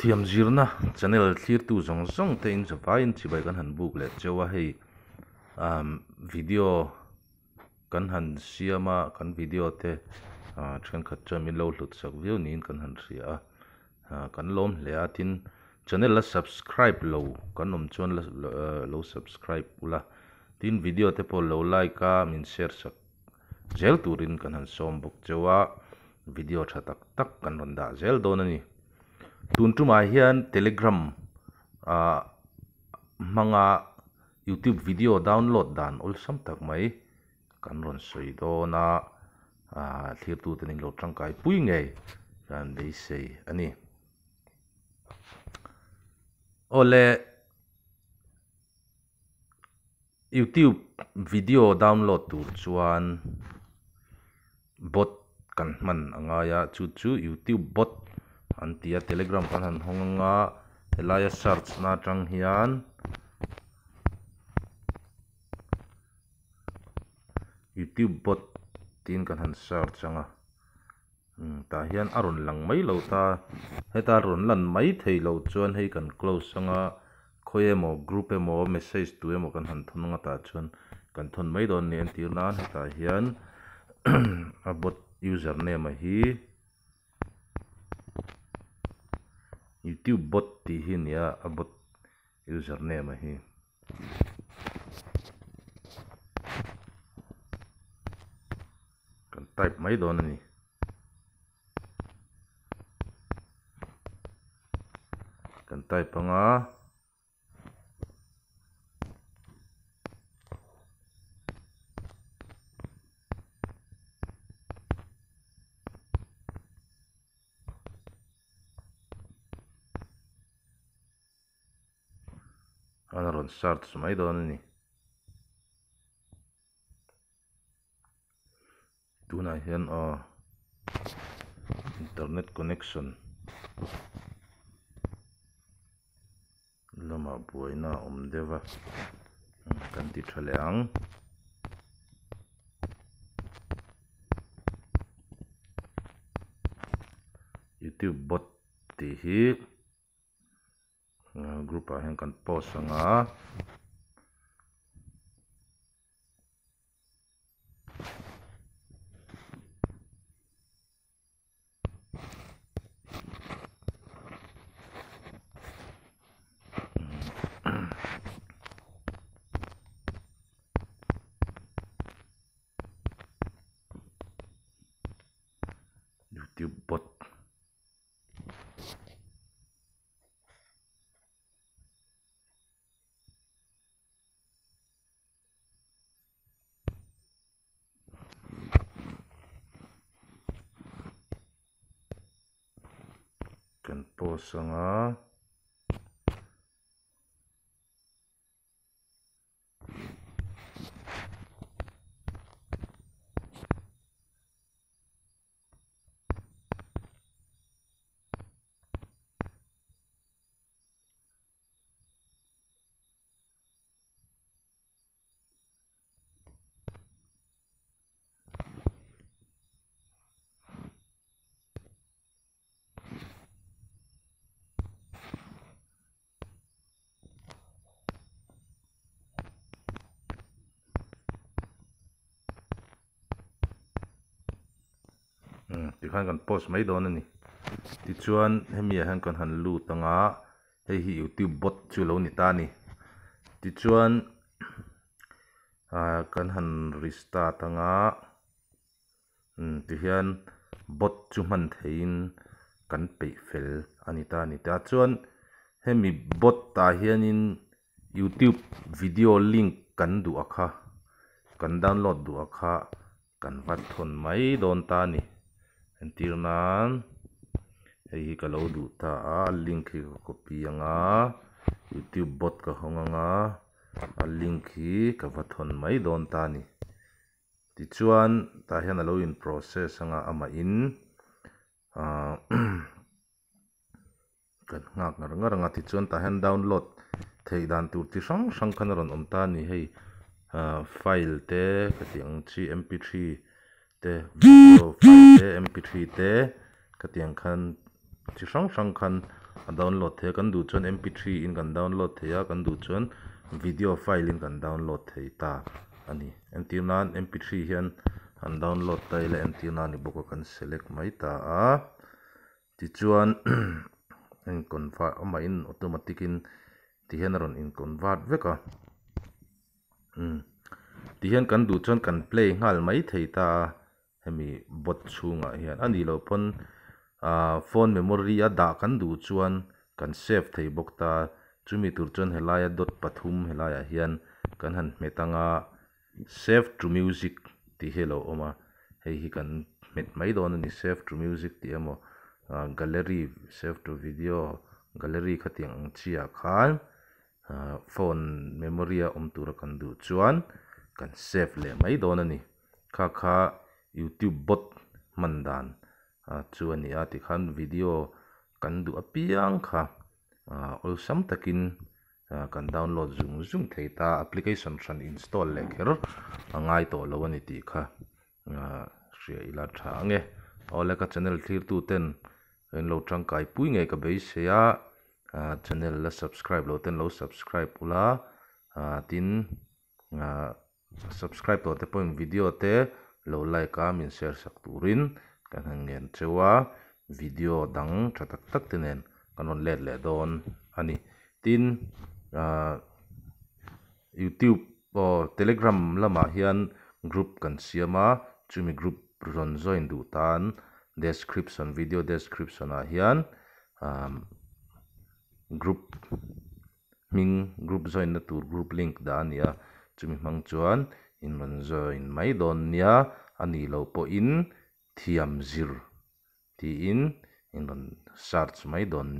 thiam zirna channel thlir tu zong zong te in chapa in chibai kan han buk le chewa hei um video kan han siama kan video te uh, a thren khat chami lo hlut sak view niin kan han ria a kan uh, lom le a tin channel la subscribe lo kan nom chon la lo uh, subscribe ula tin video te pol lo like a min share sak zel turin kan han som buk chewa video tha tak tak kan ronda zel don ani tuntumah hian telegram ahh hmanga youtube video download dan awm sam tak mai kan rawn sawi dawna ahh thlir tute nilo tangkai pui ngei ran lei sei ani awle youtube video download tu chuan bot kan hman angaya chu chu youtube bot an tia telegram kan han honga helai search na tang hian youtube bot tin kan han search anga hmm, ta hian arun lang mai lo ta heta run lan mai thei lo chuan hei kan close anga khoi emo group emo message tu emo kan han thun nga ta chuan kan thun mai don ni an tir nan heta hian a bot username hi youtube bot tih hi nia a bot username a hi kan type mấy đó ani kan type à. أنا انشرتش ما يضرني دون هنا اه انترنت كونكشن lama buaina om dewa hmm, kan ti thale ang youtube bot ti hi nga grupo hen kan post nga YouTube bot Ken posanga. Ah. tikhan kan post mấy mai don ani ti chuan hemi han kan han lu á, hei hi youtube bot chu lo ni ta ni ti chuan a kan han rista tanga um hmm, ti hian bot chu man thein cần pe fel ani ta ni ta chuan hemi bot ta in youtube video link cần du akha cần download du akha cần vat thon mấy don ta ni an tir nan hei hi ka lo duh ta a link hi copy anga youtube bot ka hong anga a link hi ka vathon mai don ta ni ti chuan ta hian lo in process anga ama in kan ngak ngar ngar nga ti chuan ta hian download thei dan tur chi hrang hrang khan ron om ta ni hei file te ka tiang chi mp3 te video file te mp3 te ka tiang khan chi hrang hrang khan a download the kan du chuan mp3 in kan download thei a kan du chuan video file in kan download thei ta ani anti nan mp3 hian an download tai le anti nan ni boka kan select mai ta a ti chuan in convert oma in automatic in ti hian ron in convert veka hmm ti hian kan du chuan kan play ngal mai thei ta himi bot chu nga hiyan, an hilo pon aa phone memory a daa kandu u chuwan kan save thayi bokta chu mi turchon hiy laya dot pathum hiy laya hiyan kan hant me tanga save to music ti hilo oma hai hikan mai do nani save to music ti yamo aa gallery save to video gallery khati a ngachiya khaal aa phone memory a omtu ra kandu u kan save le mai do nani kaa kaa youtube bot Mandan, dan ah, chu ani a tikhan video kan du apiang kha ol ah, sam takin ah, kan download zung zung thei ta application than install lek her angai to lo ani ti kha ria ila tha nge ole ka channel thlir tu ten en lo tang kai pui nge ka bei se ya channel la subscribe lo ten lo subscribe pula tin subscribe to te point video te lo like a min share sak turin kan han ngen chewa video dang thatak tak tinen kanon let le don ani tin ah, youtube o telegram lama hian group kan siama chumi group ron join du tan description video description a hian um, group ming group join na tur group link da ania chumi mang chuan in manzo in mai don ani lo po in thiam ti in in ron search mai don